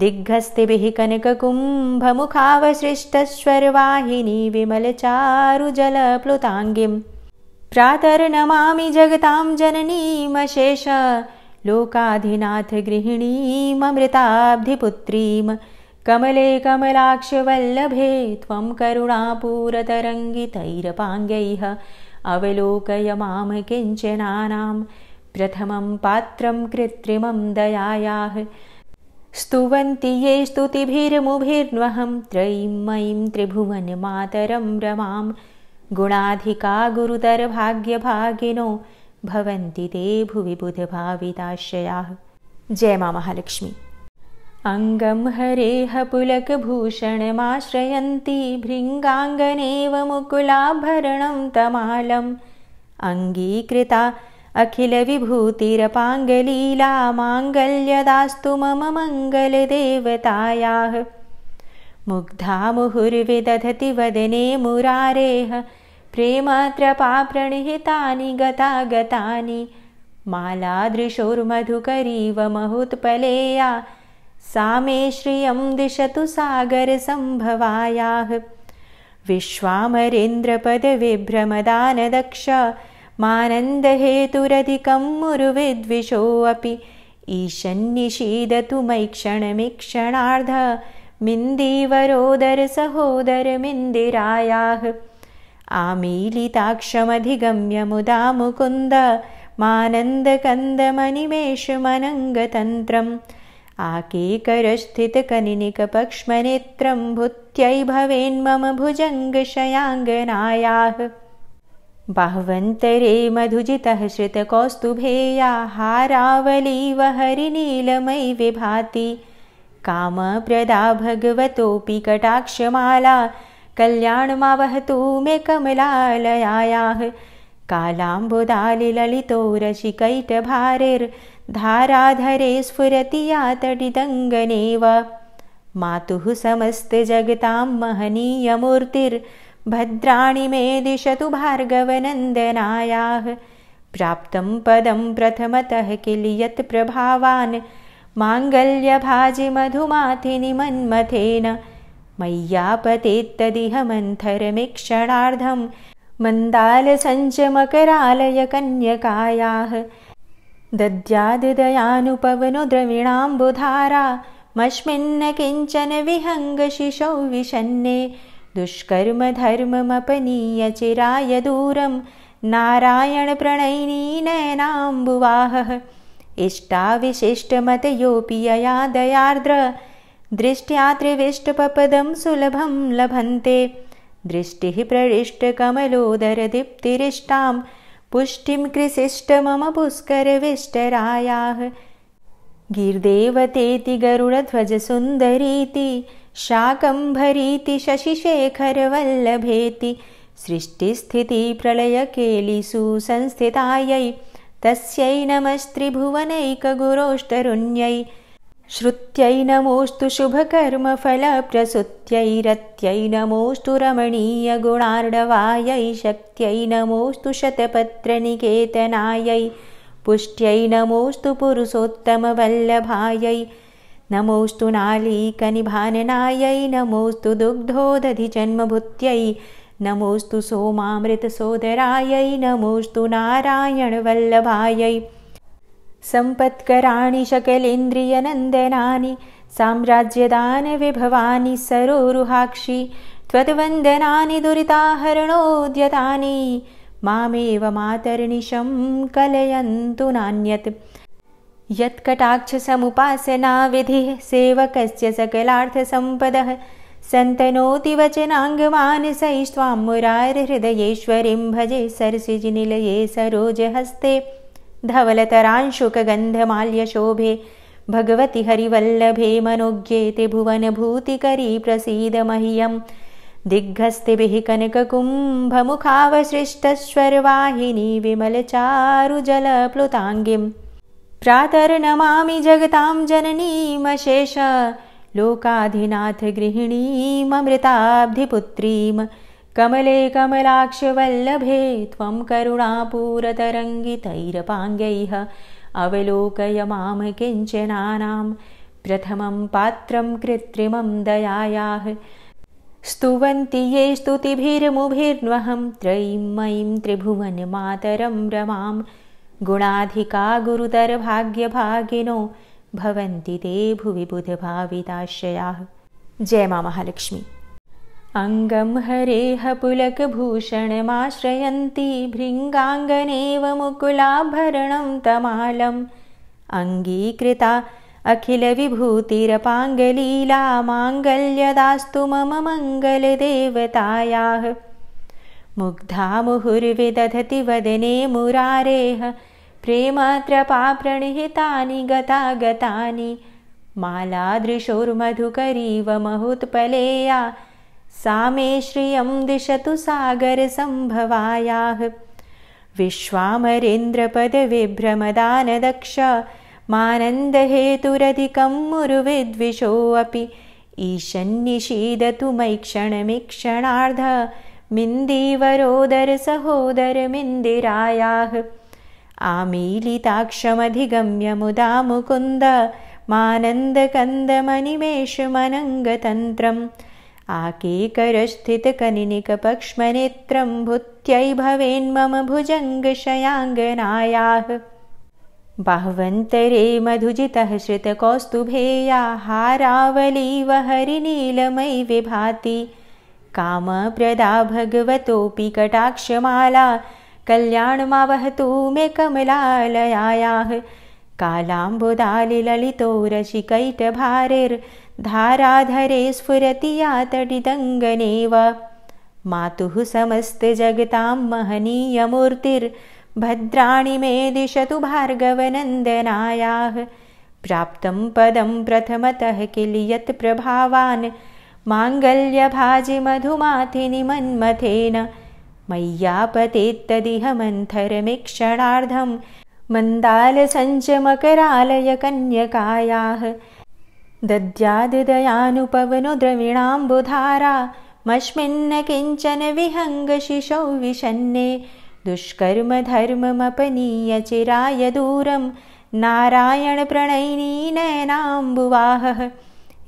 दिग्घस्तिभिः कनककुम्भमुखावशिष्टस्वर्वाहिनी विमलचारुजलप्लुताङ्गिं प्रातर्नमामि जगतां जननीम लोकाधिनाथ गृहिणीममृताब्धिपुत्रीम् कमले कमलाक्षवल्लभे त्वं करुणापूरतरङ्गितैरपाङ्गैः अवलोकय मां किञ्चनानां प्रथमं पात्रं कृत्रिमं दयायाः स्तुवन्ति ये स्तुतिभिर्मुभिर्वहम् त्रयीं मयीं त्रिभुवन् गुणाधिका गुरुतरभाग्यभागिनो भवन्ति ते भुवि बुधभाविताश्रयाः जय मा महालक्ष्मी अङ्गं हरेः पुलकभूषणमाश्रयन्ती भृङ्गाङ्गनेव मुकुलाभरणं तमालम् अङ्गीकृता अखिलविभूतिरपाङ्गलीला माङ्गल्यदास्तु मम मङ्गलदेवतायाः मुग्धा मुहुर्विदधति वदने मुरारेः प्रेमात्रपाप्रणिहितानि गता गतानि मालादृशोर्मधुकरीव महुत्पलेया सा मे श्रियं दिशतु सागरसम्भवायाः विश्वामरेन्द्रपद मानन्दहेतुरधिकं मुरुविद्विषोऽपि ईशन्निषीदतु मैक्षणमिक्षणार्ध क्षणमिक्षणार्ध मिन्दिवरोदर आमीलिताक्षमधिगम्य मुदा मुकुन्द मानन्दकन्दमनिमेषमनङ्गतन्त्रम् आके करस्थितकनिकपक्ष्मनेत्रं भुत्यै भवेन्मम भुजङ्गशयाङ्गनायाः बाह्वन्तरे मधुजितः श्रितकौस्तुभेयाः हरिनीलमयि विभाति कामप्रदा भगवतोऽपि कटाक्षमाला कल्याणमावहतु मे कमलालयाः कालाम्बुदालिलितो का धाराधरे स्फुरति या तडिदङ्गने मातुः समस्त जगतां महनीय भद्राणि मे दिशतु भार्गवनन्दनायाः प्राप्तं पदं प्रथमतः किलि यत्प्रभावान् माङ्गल्यभाजिमधुमाथिनि मन्मथेन मय्या पतेत्तदिह मन्थरमिक्षणार्धं मन्दालसञ्चमकरालय कन्यकायाः दद्यादयानुपवनोद्रविणाम्बुधारामस्मिन्न किञ्चन विहङ्गशिशौ विशन्ने चिराय दूरं नारायणप्रणयिनी नयनाम्बुवाहः इष्टाविशिष्टमतयोऽपि यया दयार्द्र दृष्ट्या त्रिविष्टपपदं सुलभं लभन्ते दृष्टिः प्रविष्टकमलोदरदीप्तिरिष्टाम् पुष्टिं कृसिष्ठमम पुष्करविष्टरायाः गिर्देवतेति गरुडध्वजसुन्दरीति शाकम्भरीति शशिशेखरवल्लभेति संस्थितायै तस्यै नमः श्रुत्यै नमोस्तु शुभकर्मफलप्रसुत्यैरत्यै रत्यै नमोस्तु रमणीयगुणार्डवायै शक्त्यै नमोस्तु शतपत्रनिकेतनायै पुष्ट्यै नमोस्तु पुरुषोत्तमवल्लभायै नमोऽस्तु नालीकनिभाननायै नमोऽस्तु दुग्धोदधिजन्मभुत्यै नमोऽस्तु सोमामृतसोदरायै नमोस्तु नारायणवल्लभायै सम्पत्कराणि शकलेन्द्रियनन्दनानि साम्राज्यदानविभवानि सरोरुहाक्षि त्वद्वन्दनानि दुरिताहरणोद्यतानि मामेव मातर्णिशं कलयन्तु नान्यत् यत्कटाक्षसमुपासनाविधिः सेवकस्य सकलार्थसम्पदः सन्तनोति वचनाङ्गमानसैस्त्वां मुरारहृदयेश्वरीं भजे सरसिजिनिलये सरोजहस्ते धवलतरांशुकगन्धमाल्यशोभे भगवति हरिवल्लभे मनोज्ञेते भुवनभूतिकरी प्रसीद मह्यम् दिग्घस्तिभिः कनककुम्भमुखावशिष्टस्वर्वाहिनी विमलचारुजल प्रातर्नमामि जगतां जननीमशेष शेष लोकाधिनाथ गृहिणीममृताब्धिपुत्रीम् कमले कमलाक्षवल्लभे त्वं करुणापूरतरङ्गितैरपाङ्गैः अवलोकय मां किञ्चनानां प्रथमं पात्रं कृत्रिमं दयायाः स्तुवन्ति ये स्तुतिभिर्मुभिर्वहं त्रयीं मयीं त्रिभुवन् मातरं रमां गुणाधिका गुरुतरभाग्यभागिनो भवन्ति ते भुवि बुधभाविताश्रयाः जय मा महालक्ष्मी अङ्गं हरेः पुलकभूषणमाश्रयन्ती भृङ्गाङ्गनेव मुकुलाभरणं तमालम् अङ्गीकृता अखिलविभूतिरपाङ्गलीला माङ्गल्यदास्तु मम मङ्गलदेवतायाः मुग्धा मुहुर्विदधति वदने मुरारेः प्रेमात्रपाप्रणिहितानि गता गतानि मालादृशोर्मधुकरीव महुत्पलेया सा मे श्रियं दिशतु सागरसम्भवायाः विश्वामरेन्द्रपद मानन्दहेतुरधिकं मुरुविद्विषोऽपि ईशन्निषीदतु मैक्षणमिक्षणार्ध क्षणमिक्षणार्ध मिन्दिवरोदर आमीलिताक्षमधिगम्य मुदा मुकुन्द मानन्दकन्दमनिमेषमनङ्गतन्त्रम् आके करस्थितकनिकपक्ष्मनेत्रं भुत्यै भवेन्मम भुजङ्गशयाङ्गनायाः भावन्तरे मधुजितः श्रितकौस्तुभेया हारावलीव हरिनीलमयि विभाति कामप्रदा भगवतोऽपि कटाक्षमाला कल्याणमावहतु मे कमलालयाः कालाम्बुदालिलितो का धाराधरे स्फुरति यातडिदङ्गने वा मातुः समस्तजगतां जगतां महनीय मे दिशतु भार्गवनन्दनायाः प्राप्तं पदं प्रथमतः किल यत्प्रभावान् माङ्गल्यभाजि मधुमाथिनि मन्मथेन मय्यापतेत्तदिह मन्थरमिक्षणार्धम् मन्दालसञ्चमकरालय कन्यकायाः दद्यादयानुपवनोद्रविणाम्बुधारामस्मिन्न किञ्चन विहङ्गशिशौ विशन्ने चिराय दूरं नारायणप्रणयिनी नयनाम्बुवाहः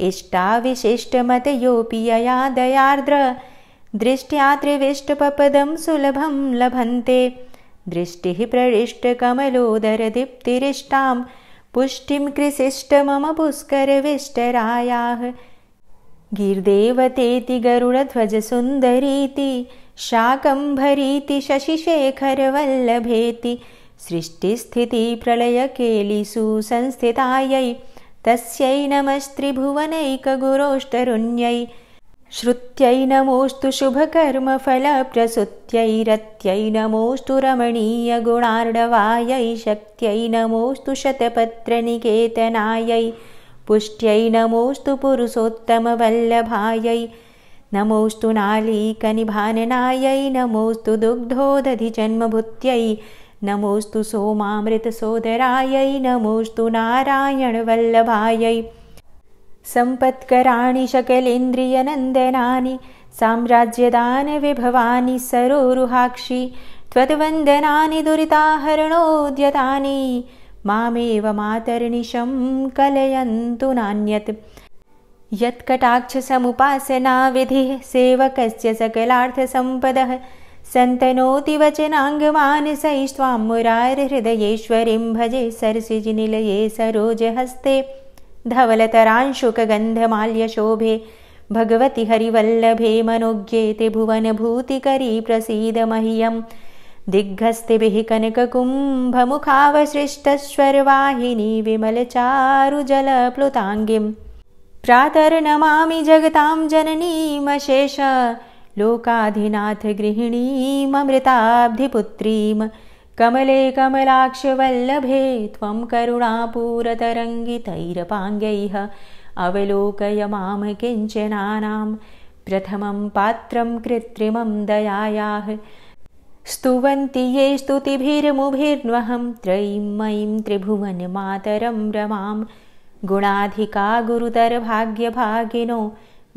इष्टाविशिष्टमतयोऽपि यया दयार्द्र दृष्ट्या त्रिविष्टपपदं सुलभं लभन्ते दृष्टिः प्रविष्टकमलोदरदीप्तिरिष्टाम् पुष्टिं कृसिष्ठमम पुष्करविष्टरायाः गिर्देवतेति गरुडध्वजसुन्दरीति शाकम्भरीति शशिशेखरवल्लभेति संस्थितायै तस्यै नमः श्रुत्यै नमोस्तु शुभकर्मफलप्रसुत्यै रत्यै नमोस्तु रमणीयगुणार्डवायै शक्त्यै नमोस्तु शतपत्रनिकेतनायै पुष्ट्यै नमोस्तु पुरुषोत्तमवल्लभायै नमोऽस्तु नालीकनिभाननायै नमोऽस्तु दुग्धोदधिजन्मभुत्यै नमोऽस्तु सोमामृतसोदरायै नमोस्तु नारायणवल्लभायै सम्पत्कराणि शकलेन्द्रियनन्दनानि साम्राज्यदानविभवानि सरोरुहाक्षि त्वद्वन्दनानि दुरिताहरणोद्यतानि मामेव मातर्णिशं कलयन्तु नान्यत् यत्कटाक्षसमुपासनाविधिः सेवकस्य सकलार्थसम्पदः सन्तनोति वचनाङ्गमानसैस्त्वां मुरारहृदयेश्वरीं भजे सरसिजिनिलये सरोजहस्ते धवलतरांशुकगन्धमाल्यशोभे भगवति हरिवल्लभे मनोज्ञेते भुवनभूतिकरी प्रसीद मह्यम् दिग्घस्तिभिः कनककुम्भमुखावशिष्टस्वर्वाहिनी विमलचारुजल प्रातर्नमामि जगतां जननीमशेष शेष लोकाधिनाथ गृहिणीममृताब्धिपुत्रीम् कमले कमलाक्षवल्लभे त्वं करुणापूरतरङ्गितैरपाङ्गैः अवलोकय मां किञ्चनानां प्रथमं पात्रं कृत्रिमं दयायाः स्तुवन्ति ये स्तुतिभिर्मुभिर्वहम् त्रयीं मयीं त्रिभुवन् मातरम् गुणाधिका गुरुतरभाग्यभागिनो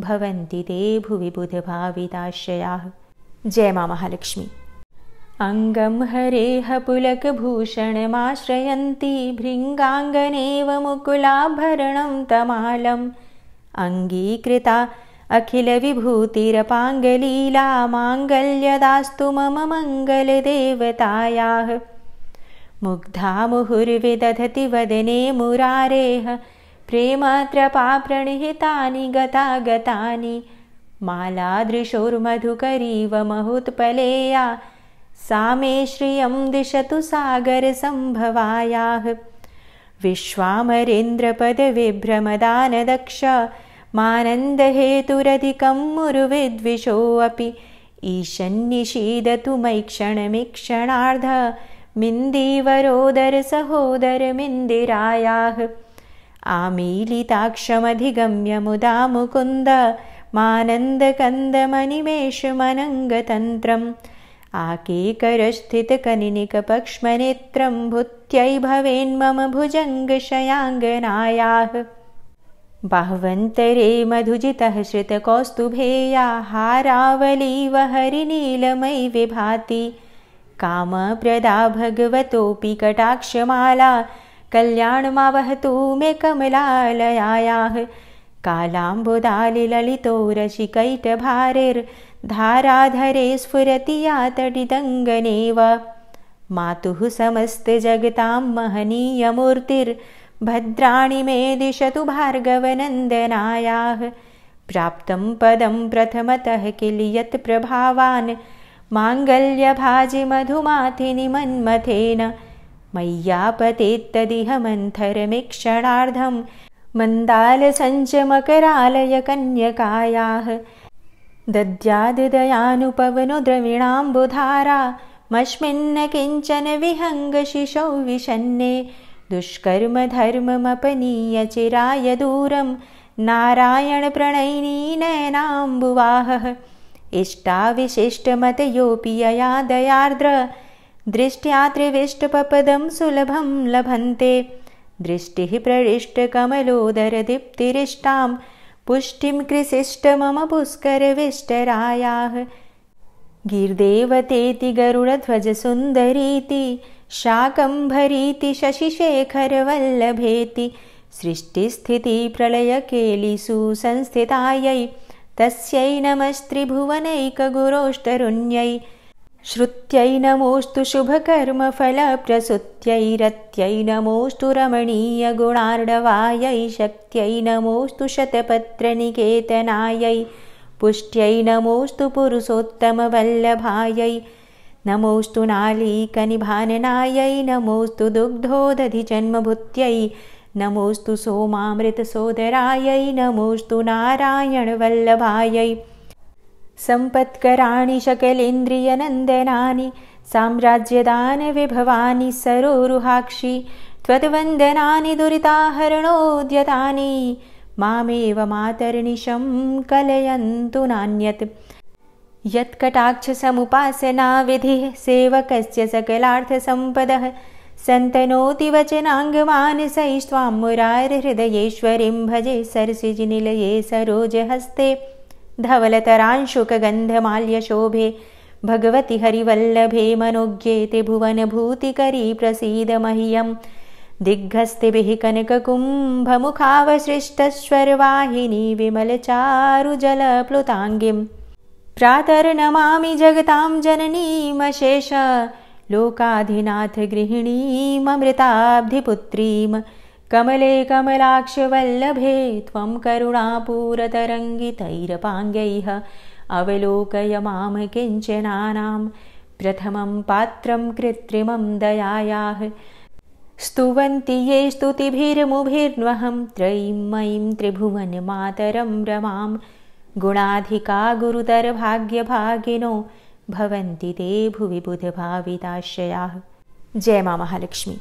भवन्ति ते भुवि बुधभाविताश्रयाः जय मा महालक्ष्मी अङ्गं हरेह पुलकभूषणमाश्रयन्ती भृङ्गाङ्गनेव मुकुलाभरणं तमालम् अङ्गीकृता अखिलविभूतिरपाङ्गलीला माङ्गल्यदास्तु मम मङ्गलदेवतायाः मुग्धा मुहुर्विदधति वदने मुरारेह प्रेमात्रपाप्रणिहितानि गता गतानि मालादृशोर्मधुकरीव महुत्पलेया सा मे श्रियं दिशतु सागरसम्भवायाः विश्वामरेन्द्रपद मानन्दहेतुरधिकं मुरुविद्विषोऽपि ईशन्निषीदतु मैक्षणमिक्षणार्ध क्षणमिक्षणार्ध मिन्दिवरोदर आमीलिताक्षमधिगम्य मुदा मुकुन्द मानन्दकन्दमनिमेषमनङ्गतन्त्रम् आके करस्थितकनिकपक्ष्मनेत्रं भुत्यै भवेन्मम भुजङ्गशयाङ्गनायाः भावन्तरे मधुजितः श्रितकौस्तुभेया हारावलीव हरिनीलमयि विभाति कामप्रदा भगवतोऽपि कटाक्षमाला कल्याणमावहतु मे कमलालयाः कालाम्बुदालिलितो का धाराधरे स्फुरति यातडिदङ्गने वा मातुः समस्तजगतां महनीयमूर्तिर्भद्राणि महनीय मे दिशतु भार्गवनन्दनायाः प्राप्तं पदं प्रथमतः किल यत्प्रभावान् माङ्गल्यभाजि मधुमाथिनि मन्मथेन मय्यापतेत्तदिह मन्थरमिक्षणार्धं मन्दालसञ्चमकरालय कन्यकायाः दद्यादुदयानुपवनोद्रविणाम्बुधारामस्मिन्न किञ्चन विहङ्गशिशौ विशन्ने चिराय दूरं नारायणप्रणयिनी नयनाम्बुवाहः इष्टाविशिष्टमतयोऽपि यया दयार्द्र दृष्ट्या त्रिविष्टपपदं सुलभं लभन्ते दृष्टिः प्रविष्टकमलोदरदीप्तिरिष्टाम् पुष्टिं कृसिष्ठमम पुष्करविष्टरायाः गिर्देवतेति गरुडध्वजसुन्दरीति शाकम्भरीति शशिशेखरवल्लभेति संस्थितायै तस्यै नमः श्रुत्यै नमोस्तु शुभकर्मफलप्रसुत्यै रत्यै नमोस्तु रमणीयगुणार्डवायै शक्त्यै नमोस्तु शतपत्रनिकेतनायै पुष्ट्यै नमोस्तु पुरुषोत्तमवल्लभायै नमोऽस्तु नालीकनिभाननायै नमोऽस्तु दुग्धोदधिजन्मभुत्यै नमोऽस्तु सोमामृतसोदरायै नमोस्तु नारायणवल्लभायै सम्पत्कराणि शकलेन्द्रियनन्दनानि साम्राज्यदानविभवानि सरोरुहाक्षि त्वद्वन्दनानि दुरिताहरणोद्यतानि मामेव मातर्णिशं कलयन्तु नान्यत् यत्कटाक्षसमुपासनाविधिः सेवकस्य सकलार्थसम्पदः सन्तनोति वचनाङ्गमानसैस्त्वां मुरारहृदयेश्वरीं भजे सरसिजिनिलये सरोजहस्ते धवलतरांशुकगन्धमाल्यशोभे भगवति हरिवल्लभे मनोज्ञेते भुवनभूतिकरी प्रसीद मह्यम् दिग्घस्तिभिः कनककुम्भमुखावशिष्टस्वर्वाहिनी विमलचारुजल प्रातर्नमामि जगतां जननीमशेष शेष लोकाधिनाथ गृहिणीममृताब्धिपुत्रीम् कमले कमलाक्षवल्लभे त्वं करुणापूरतरङ्गितैरपाङ्गैः अवलोकय मां प्रथमं प्रथमं पात्रं कृत्रिमं दयायाः स्तुवन्ति ये स्तुतिभिर्मुभिर्वहम् त्रयीं मयीं त्रिभुवन् गुणाधिका गुरुतरभाग्यभागिनो भवन्ति ते भुवि बुधभाविताश्रयाः जय मा महालक्ष्मी